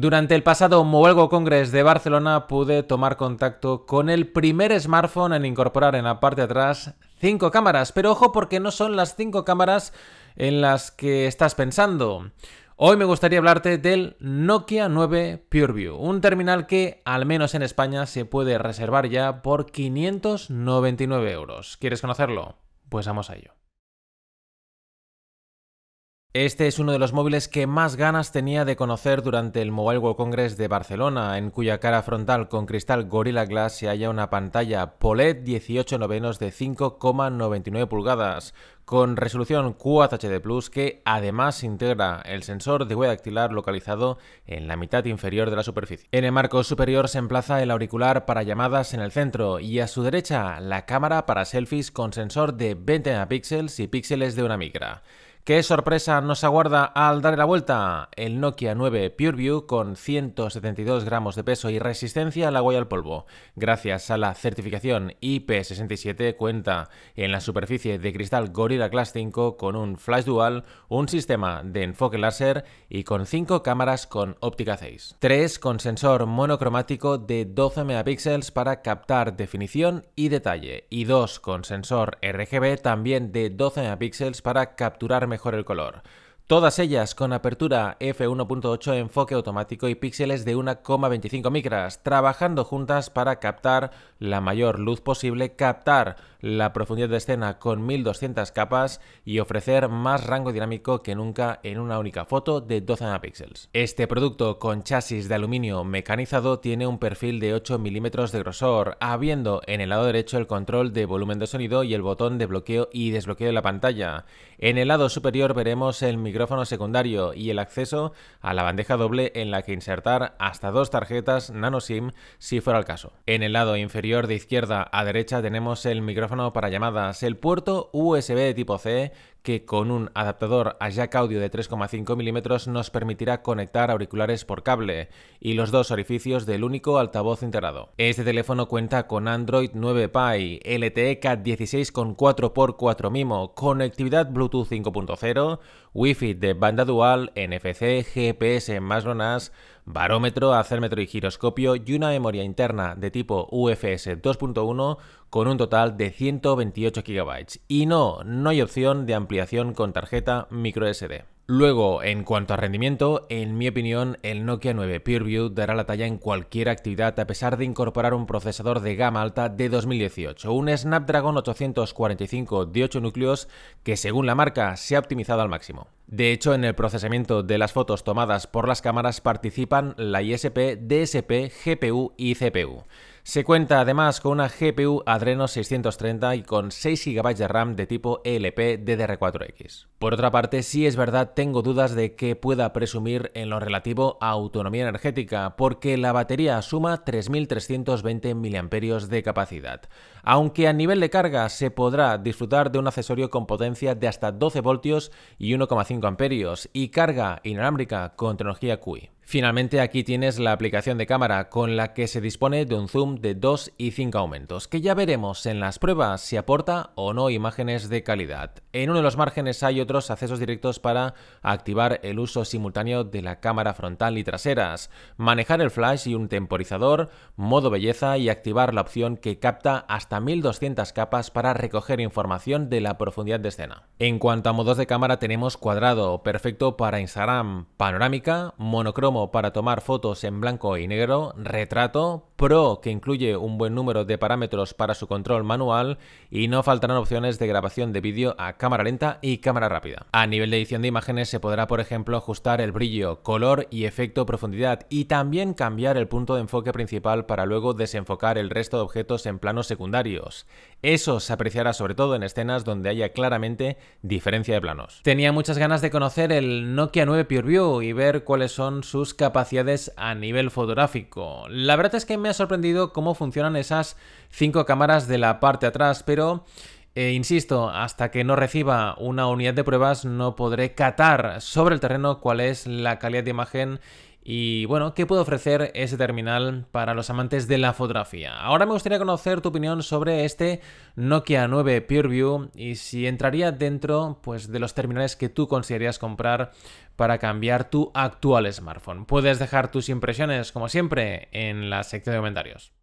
Durante el pasado Mobile Congress de Barcelona pude tomar contacto con el primer smartphone en incorporar en la parte de atrás cinco cámaras, pero ojo porque no son las cinco cámaras en las que estás pensando. Hoy me gustaría hablarte del Nokia 9 PureView, un terminal que al menos en España se puede reservar ya por 599 euros. ¿Quieres conocerlo? Pues vamos a ello. Este es uno de los móviles que más ganas tenía de conocer durante el Mobile World Congress de Barcelona, en cuya cara frontal con cristal Gorilla Glass se halla una pantalla POLED 18 novenos de 5,99 pulgadas, con resolución Quad HD Plus que además integra el sensor de huella dactilar localizado en la mitad inferior de la superficie. En el marco superior se emplaza el auricular para llamadas en el centro y a su derecha la cámara para selfies con sensor de 20 megapíxeles y píxeles de una micra. ¿Qué sorpresa nos aguarda al darle la vuelta? El Nokia 9 PureView con 172 gramos de peso y resistencia al agua y al polvo. Gracias a la certificación IP67 cuenta en la superficie de cristal Gorilla Glass 5 con un flash dual, un sistema de enfoque láser y con 5 cámaras con óptica 6. 3 con sensor monocromático de 12 megapíxeles para captar definición y detalle. Y 2 con sensor RGB también de 12 megapíxeles para capturar mejor mejor el color. Todas ellas con apertura f1.8, enfoque automático y píxeles de 1,25 micras, trabajando juntas para captar la mayor luz posible, captar la profundidad de escena con 1200 capas y ofrecer más rango dinámico que nunca en una única foto de 12 megapíxeles. Este producto con chasis de aluminio mecanizado tiene un perfil de 8 milímetros de grosor, habiendo en el lado derecho el control de volumen de sonido y el botón de bloqueo y desbloqueo de la pantalla. En el lado superior veremos el micro secundario y el acceso a la bandeja doble en la que insertar hasta dos tarjetas nano SIM si fuera el caso. En el lado inferior de izquierda a derecha tenemos el micrófono para llamadas, el puerto USB de tipo C que con un adaptador a jack audio de 3,5 milímetros nos permitirá conectar auriculares por cable y los dos orificios del único altavoz integrado. Este teléfono cuenta con Android 9 Pie, LTE Cat 16 con 4x4 MIMO, conectividad Bluetooth 5.0, Wi-Fi de banda dual, NFC, GPS más NAS, barómetro, acérmetro y giroscopio y una memoria interna de tipo UFS 2.1 con un total de 128 GB. Y no, no hay opción de ampliación con tarjeta microSD. Luego, en cuanto a rendimiento, en mi opinión, el Nokia 9 PureView dará la talla en cualquier actividad a pesar de incorporar un procesador de gama alta de 2018, un Snapdragon 845 de 8 núcleos que según la marca se ha optimizado al máximo. De hecho, en el procesamiento de las fotos tomadas por las cámaras participa la ISP, DSP, GPU y CPU. Se cuenta además con una GPU Adreno 630 y con 6 GB de RAM de tipo LP DDR4X. Por otra parte, sí es verdad, tengo dudas de que pueda presumir en lo relativo a autonomía energética, porque la batería suma 3.320 mAh de capacidad, aunque a nivel de carga se podrá disfrutar de un accesorio con potencia de hasta 12 voltios y 1,5 amperios y carga inalámbrica con tecnología QI. Finalmente aquí tienes la aplicación de cámara con la que se dispone de un zoom de 2 y 5 aumentos, que ya veremos en las pruebas si aporta o no imágenes de calidad. En uno de los márgenes hay otros accesos directos para activar el uso simultáneo de la cámara frontal y traseras, manejar el flash y un temporizador, modo belleza y activar la opción que capta hasta 1200 capas para recoger información de la profundidad de escena. En cuanto a modos de cámara tenemos cuadrado, perfecto para Instagram, panorámica, monocromo para tomar fotos en blanco y negro, retrato, Pro, que incluye un buen número de parámetros para su control manual, y no faltarán opciones de grabación de vídeo a cámara lenta y cámara rápida. A nivel de edición de imágenes se podrá, por ejemplo, ajustar el brillo, color y efecto profundidad, y también cambiar el punto de enfoque principal para luego desenfocar el resto de objetos en planos secundarios. Eso se apreciará sobre todo en escenas donde haya claramente diferencia de planos. Tenía muchas ganas de conocer el Nokia 9 PureView y ver cuáles son sus capacidades a nivel fotográfico. La verdad es que me me ha sorprendido cómo funcionan esas cinco cámaras de la parte atrás, pero... Eh, insisto, hasta que no reciba una unidad de pruebas no podré catar sobre el terreno cuál es la calidad de imagen y bueno, ¿qué puede ofrecer ese terminal para los amantes de la fotografía? Ahora me gustaría conocer tu opinión sobre este Nokia 9 PureView y si entraría dentro pues, de los terminales que tú considerarías comprar para cambiar tu actual smartphone. Puedes dejar tus impresiones, como siempre, en la sección de comentarios.